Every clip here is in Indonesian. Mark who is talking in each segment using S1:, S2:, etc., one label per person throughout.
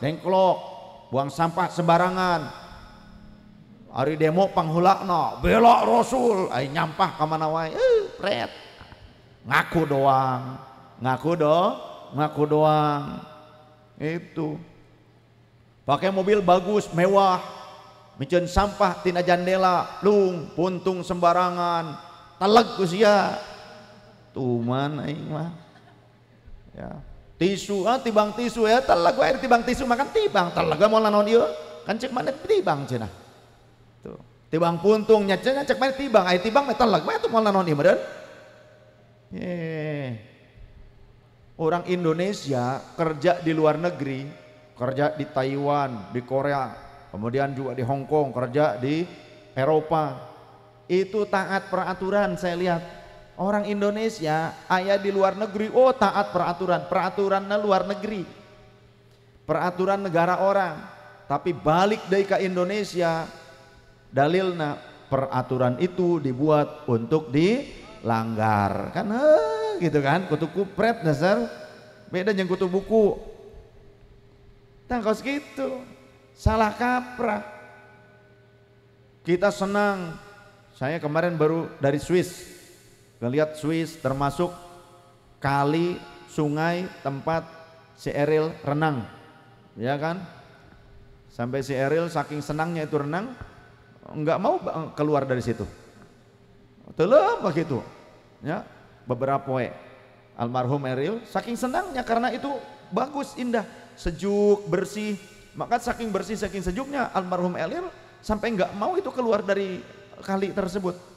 S1: dengklok, buang sampah sembarangan. Hari demo panghulakna, belok Rasul, ay nyampah kemana mana wae. Eh, pret. Ngaku doang. Ngaku do, ngaku doang. Itu. Pakai mobil bagus, mewah. Mencen sampah tina jandela, lung, puntung sembarangan. Telek kusia. Tuman aing mah. Ya tisu ah tibang tisu ya talaga air tibang tisu makan tibang talaga mau lanon iya kan cek mana tibang cina tuh tibang puntung nyacanya cek mana tibang air tibang metal lagu itu mau lanon dia meren orang Indonesia kerja di luar negeri kerja di Taiwan di Korea kemudian juga di Hong Kong kerja di Eropa itu taat peraturan saya lihat Orang Indonesia ayah di luar negeri, oh taat peraturan, peraturan luar negeri. Peraturan negara orang, tapi balik dari ke Indonesia, na peraturan itu dibuat untuk dilanggar. Kan eh, gitu kan, kutu kupret dasar, beda yang kutu buku. Tangkos gitu, salah kaprah. Kita senang, saya kemarin baru dari Swiss, Lihat Swiss termasuk kali, sungai, tempat si Eril renang. Ya kan? Sampai si Eril saking senangnya itu renang, nggak mau keluar dari situ. Telem begitu. Ya, beberapa poe almarhum Eril saking senangnya karena itu bagus, indah, sejuk, bersih. Maka saking bersih, saking sejuknya almarhum Eril sampai nggak mau itu keluar dari kali tersebut.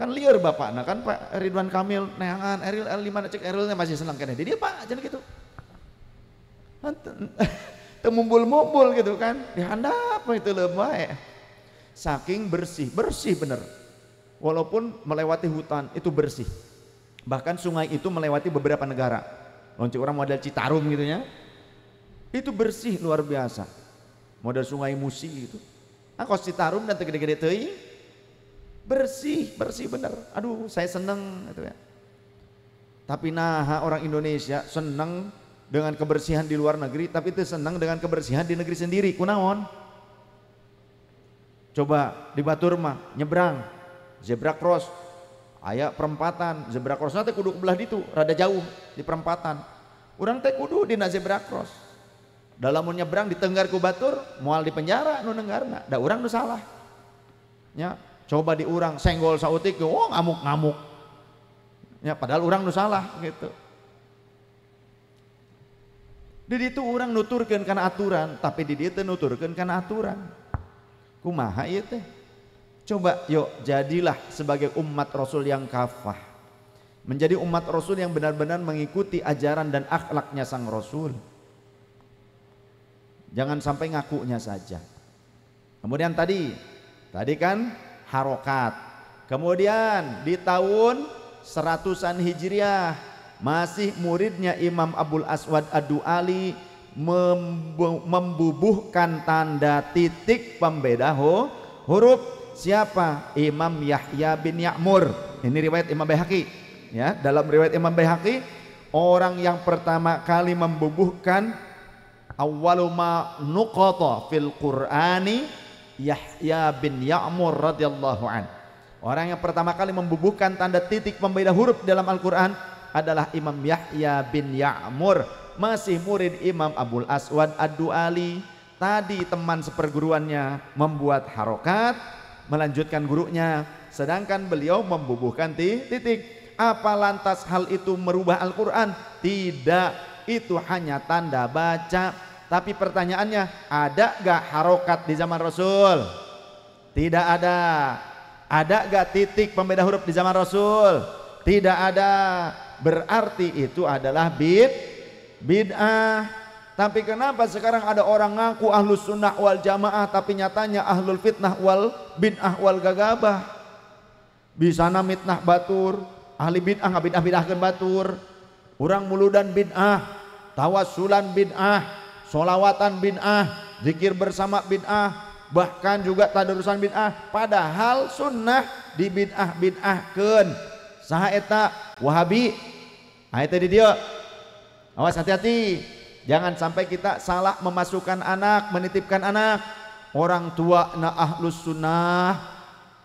S1: Kan liar bapak, nah kan Pak Ridwan Kamil, neangan, Eril, Eril, 5 cek Erilnya masih senang kena. Dia pak, jadi gitu. Kan temumbul-mumbul gitu kan. Ya anda apa itu lebay. Saking bersih, bersih bener. Walaupun melewati hutan itu bersih. Bahkan sungai itu melewati beberapa negara. Lonceng orang model Citarum gitu ya. Itu bersih luar biasa. model sungai Musi gitu. Nah, kalau Citarum dan tegede gede teuing, bersih, bersih bener. Aduh, saya seneng gitu ya. Tapi nah orang Indonesia seneng dengan kebersihan di luar negeri, tapi itu seneng dengan kebersihan di negeri sendiri. Kunaon? Coba di Batur mah nyebrang zebra cross aya perempatan zebra cross nanti kudu belah di itu rada jauh di perempatan orang teh kudu dina zebra cross dalam nyebrang di tenggar ku mual di penjara nu nggak orang orang nu salah ya coba diurang senggol sautik oh ngamuk-ngamuk ya padahal orang nu salah gitu di itu orang nuturkan karena aturan tapi di dia nuturkan karena aturan kumaha iya teh coba yuk jadilah sebagai umat rasul yang kafah menjadi umat rasul yang benar-benar mengikuti ajaran dan akhlaknya sang rasul jangan sampai ngakunya saja kemudian tadi tadi kan harokat. Kemudian di tahun seratusan Hijriah masih muridnya Imam Abdul Aswad ad Ali membubuhkan tanda titik pembeda huruf siapa Imam Yahya bin Ya'mur ini riwayat Imam Baihaqi ya dalam riwayat Imam Baihaqi orang yang pertama kali membubuhkan awwaluma nuqata fil qur'ani Yahya bin Ya'mur radhiyallahu an. Orang yang pertama kali membubuhkan tanda titik pembeda huruf dalam Al-Qur'an adalah Imam Yahya bin Ya'mur, masih murid Imam Abdul Aswad Ad-Duali. Tadi teman seperguruannya membuat harokat, melanjutkan gurunya, sedangkan beliau membubuhkan titik. Apa lantas hal itu merubah Al-Qur'an? Tidak, itu hanya tanda baca tapi pertanyaannya, ada gak harokat di zaman Rasul? Tidak ada. Ada gak titik pembeda huruf di zaman Rasul? Tidak ada. Berarti itu adalah bid bid'ah. Tapi kenapa sekarang ada orang ngaku ahlus sunnah wal jamaah tapi nyatanya ahlul fitnah wal bid'ah wal gagabah. Di sana mitnah batur, ahli bid'ah nggak bid'ah bid'ahkan batur. Orang muludan bid'ah, tawasulan bid'ah, solawatan ah, zikir bersama bin ah, bahkan juga tadarusan ah. Padahal sunnah di bin ah Saha eta Wahabi? Ayat tadi dia. Awas hati-hati. Jangan sampai kita salah memasukkan anak, menitipkan anak. Orang tua na ahlus sunnah,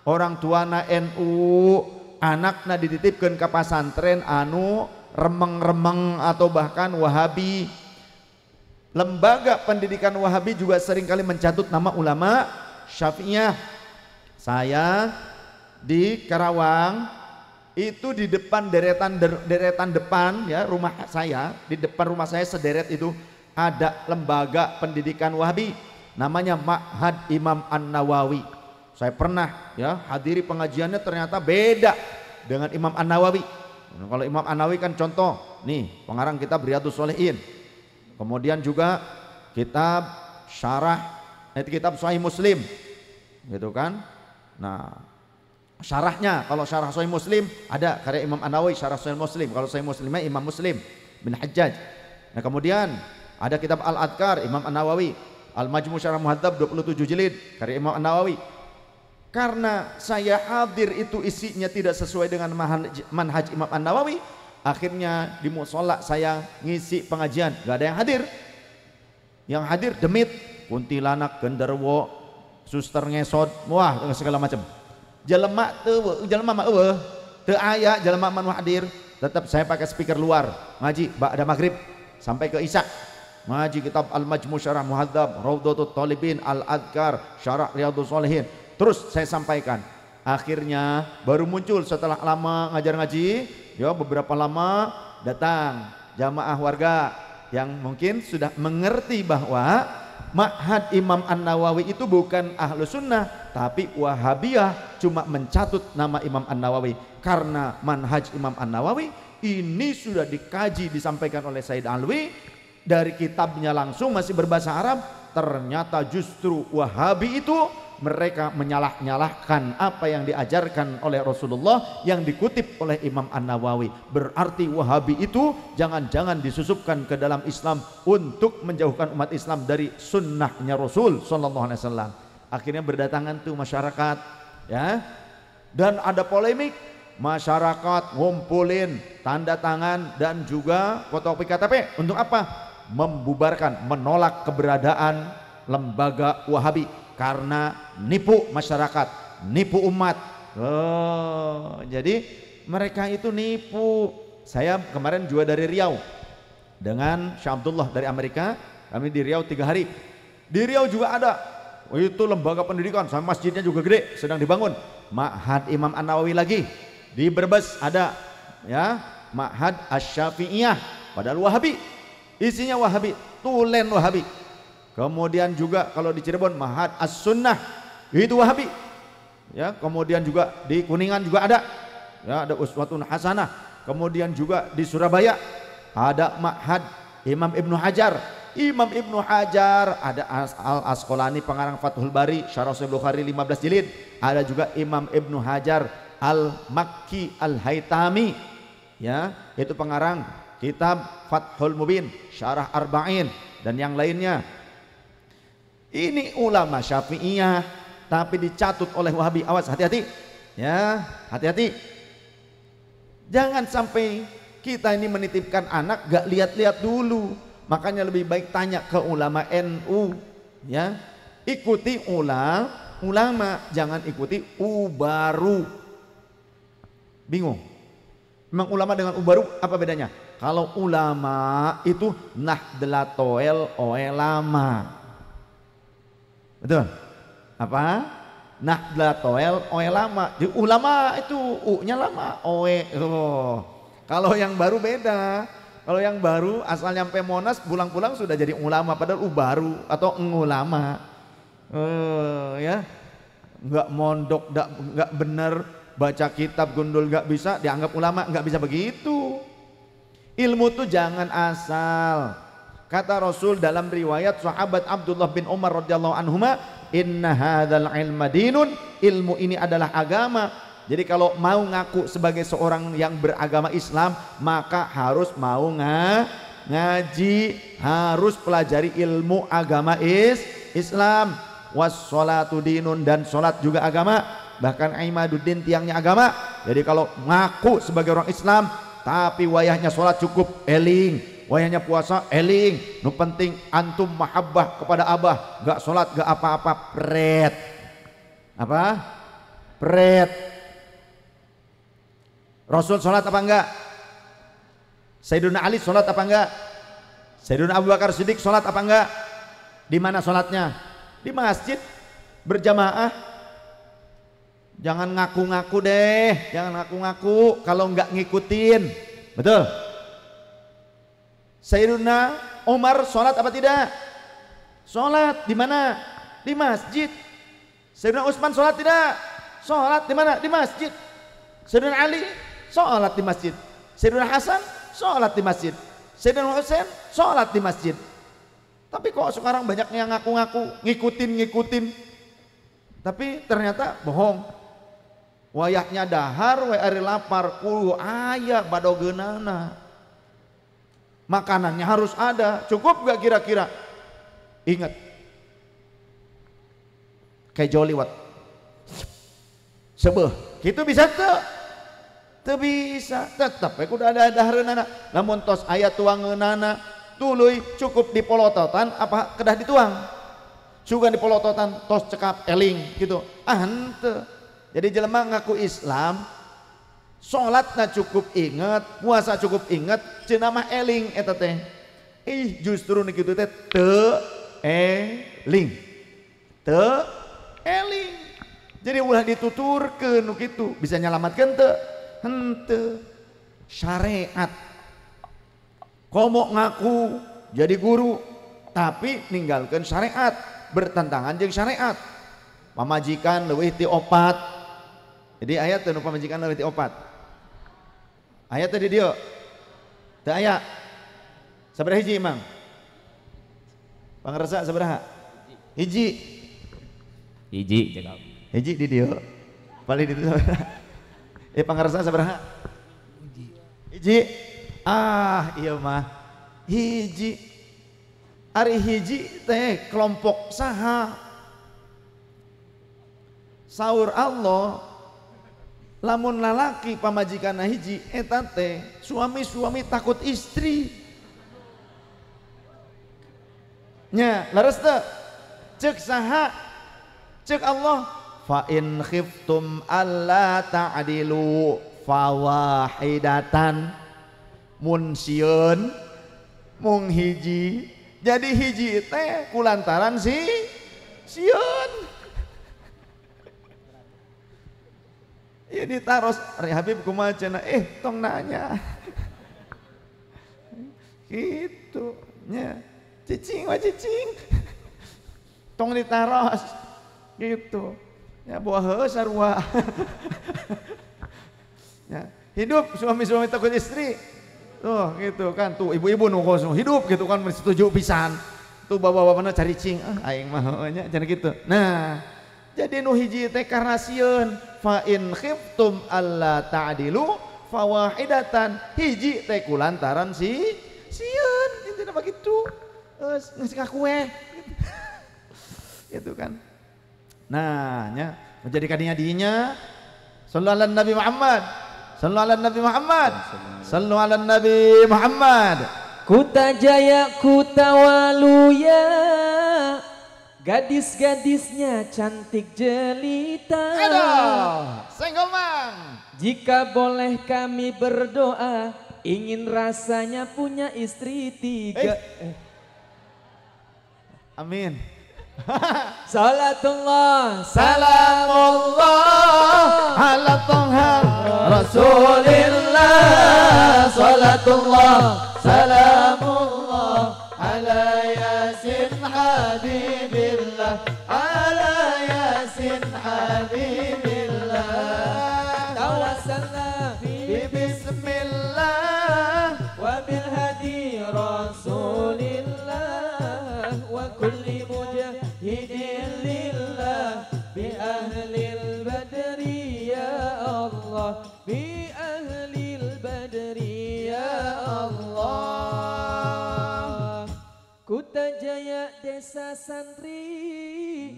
S1: orang tua na NU, anak na dititipkan ke pasantren anu remeng-remeng atau bahkan wahabi Lembaga pendidikan Wahabi juga seringkali mencatut nama ulama Syafi'iyah. Saya di Karawang itu di depan deretan deretan depan ya rumah saya, di depan rumah saya sederet itu ada lembaga pendidikan Wahabi namanya Ma'had Imam An-Nawawi. Saya pernah ya hadiri pengajiannya ternyata beda dengan Imam An-Nawawi. kalau Imam An-Nawawi kan contoh, nih pengarang kita Riyadhus Shalihin Kemudian juga kitab syarah itu kitab Sahih Muslim. Gitu kan? Nah, syarahnya kalau syarah Sahih Muslim ada karya Imam An-Nawawi syarah Sahih Muslim. Kalau Sahih Muslimnya eh, Imam Muslim bin Hajjaj. Nah, kemudian ada kitab Al-Adkar Imam An-Nawawi, Al-Majmu' Syarah Muhadzab 27 jilid karya Imam An-Nawawi. Karena saya hadir itu isinya tidak sesuai dengan manhaj, manhaj Imam An-Nawawi, Akhirnya di musola saya ngisi pengajian, gak ada yang hadir. Yang hadir demit, kuntilanak, genderwo, suster ngesot, wah segala macam. Jelema teu, jelema mah eueuh, teu jalan jelema manu hadir. Tetap saya pakai speaker luar, ngaji ada maghrib sampai ke isak Ngaji kitab Al-Majmu Syarah Muhadzab, Raudhatul Talibin, Al-Adkar, Syarah riadu solehin. Terus saya sampaikan. Akhirnya baru muncul setelah lama ngajar ngaji, Yo beberapa lama datang jamaah warga yang mungkin sudah mengerti bahwa Ma'had Imam An-Nawawi itu bukan ahlu sunnah tapi wahabiyah cuma mencatut nama Imam An-Nawawi karena manhaj Imam An-Nawawi ini sudah dikaji disampaikan oleh Said Alwi dari kitabnya langsung masih berbahasa Arab ternyata justru wahabi itu mereka menyalah-nyalahkan apa yang diajarkan oleh Rasulullah yang dikutip oleh Imam An-Nawawi. Berarti Wahabi itu jangan-jangan disusupkan ke dalam Islam untuk menjauhkan umat Islam dari sunnahnya Rasul sallallahu alaihi wasallam. Akhirnya berdatangan tuh masyarakat ya. Dan ada polemik masyarakat ngumpulin tanda tangan dan juga fotokopi KTP untuk apa? membubarkan, menolak keberadaan lembaga Wahabi karena nipu masyarakat, nipu umat. Oh, jadi mereka itu nipu. Saya kemarin juga dari Riau dengan Syah dari Amerika, kami di Riau tiga hari. Di Riau juga ada oh, itu lembaga pendidikan sama masjidnya juga gede sedang dibangun Ma'had Imam An Nawawi lagi di Brebes ada ya Ma'had Ash syafiiyah padahal Wahabi isinya Wahabi tulen Wahabi Kemudian juga kalau di Cirebon Mahat As-Sunnah itu Wahabi. Ya, kemudian juga di Kuningan juga ada. Ya, ada Uswatun Hasanah. Kemudian juga di Surabaya ada Ma'had Imam Ibnu Hajar. Imam Ibnu Hajar ada Al Asqalani pengarang Fathul Bari Syarah Sahih Bukhari 15 jilid. Ada juga Imam Ibnu Hajar Al Makki Al Haitami. Ya, itu pengarang kitab Fathul Mubin, Syarah Arba'in dan yang lainnya ini ulama Syafi'iyah tapi dicatut oleh Wahabi. Awas hati-hati. Ya, hati-hati. Jangan sampai kita ini menitipkan anak gak lihat-lihat dulu. Makanya lebih baik tanya ke ulama NU, ya. Ikuti ulama, ulama, jangan ikuti ubaru. Bingung? Memang ulama dengan ubaru apa bedanya? Kalau ulama itu nahdlatul oelama. Betul? Apa? Nahdla toel oe lama. Jadi ulama itu u-nya lama, oe. Oh. Kalau yang baru beda. Kalau yang baru asal nyampe Monas pulang-pulang sudah jadi ulama padahal u baru atau ngulama. eh ya. Enggak mondok, enggak benar baca kitab gundul enggak bisa dianggap ulama, enggak bisa begitu. Ilmu tuh jangan asal Kata Rasul dalam riwayat sahabat Abdullah bin Umar radhiyallahu anhuma, "Inna hadzal ilma dinun." Ilmu ini adalah agama. Jadi kalau mau ngaku sebagai seorang yang beragama Islam, maka harus mau ng ngaji, harus pelajari ilmu agama is, Islam. Wassolatu dinun dan solat juga agama. Bahkan imaduddin tiangnya agama. Jadi kalau ngaku sebagai orang Islam, tapi wayahnya solat cukup eling, wayahnya puasa eling nu penting antum mahabbah kepada abah gak sholat gak apa-apa pret apa pret Rasul sholat apa enggak Sayyidina Ali sholat apa enggak Sayyidina Abu Bakar Siddiq sholat apa enggak di mana sholatnya di masjid berjamaah Jangan ngaku-ngaku deh, jangan ngaku-ngaku kalau enggak ngikutin. Betul? Sayyiduna Umar sholat apa tidak? Sholat di mana? Di masjid. Sayyiduna Utsman sholat tidak? Sholat di mana? Di masjid. Sayyiduna Ali sholat di masjid. Sayyiduna Hasan sholat di masjid. Sayyiduna Husain sholat di masjid. Tapi kok sekarang banyak yang ngaku-ngaku, ngikutin-ngikutin. Tapi ternyata bohong. Wayahnya dahar, wayari lapar, kulu ayah, badogenana. Makanannya harus ada. Cukup gak kira-kira? Ingat. Kejo liwat. Sebeh. Itu bisa tuh. Tuh bisa. Tetap. aku ya, udah ada anak. Namun tos ayat tuang nana, Tuluy cukup di dipolototan. Apa kedah dituang. di dipolototan. Tos cekap eling gitu. Ah Jadi jelema ngaku Islam salatna cukup inget puasa cukup inget jenama eling eta teh ih justru nih gitu teh te eling te eling jadi ulah dituturkan gitu bisa nyelamatkan te hente syariat komo ngaku jadi guru tapi ninggalkan syariat bertentangan dengan syariat pamajikan lebih ti opat jadi ayat tentang pamajikan lebih ti opat Ayat tadi dia. Tak ayat. Seberapa hiji imam? Pangresa seberapa? Hiji. Hiji Hiji di dia. Paling itu seberapa? Eh pangresa seberapa? Hiji. Ah, iya mah. Hiji. Ari hiji teh kelompok saha. Saur Allah lamun lalaki pamajikan hiji etate suami-suami takut istri nya laras te cek saha cek Allah fa in khiftum alla ta'dilu wahidatan mun sieun mung hiji jadi hiji teh kulantaran si sieun Ya ditaros, Ari Habib kumacana, eh tong nanya. gitu, ya. Cicing wah cicing. Tong ditaros, gitu. Ya buah sarua. ya. Hidup suami-suami takut istri. Tuh gitu kan, tuh ibu-ibu nunggu hidup gitu kan setuju pisan. Tuh bapak mana cari cing, ah aing mah nya gitu. Nah, jadi nu hiji teh karena sieun fa in khiftum alla ta'dilu fawahidatan hiji teh kulantaran si sieun intina begitu geus eh, ngasih ka kue gitu kan nah nya menjadi kadinya dinya sallallahu alaihi nabi Muhammad sallallahu alaihi nabi Muhammad sallallahu alaihi nabi Muhammad kutajaya kutawaluya Gadis-gadisnya cantik jelita. Aduh, Senggolman. Jika boleh kami berdoa, ingin rasanya punya istri tiga. Eh. Eh. Amin. Salatullah, salamullah, ala toha Rasulillah. Salatullah,
S2: salam.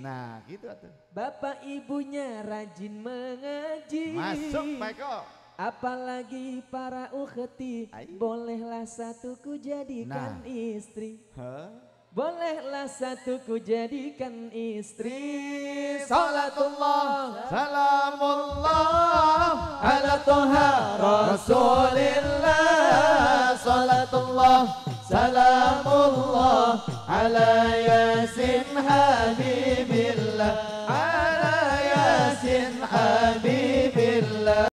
S1: Nah gitu atuh. Bapak ibunya rajin mengaji. Masuk Michael. Apalagi para ukhti Ayo. Bolehlah satuku jadikan nah. istri huh? Bolehlah satuku jadikan istri Salatullah Salamullah Ala Tuha Rasulillah Salatullah Salamullah Ala Yasin Habib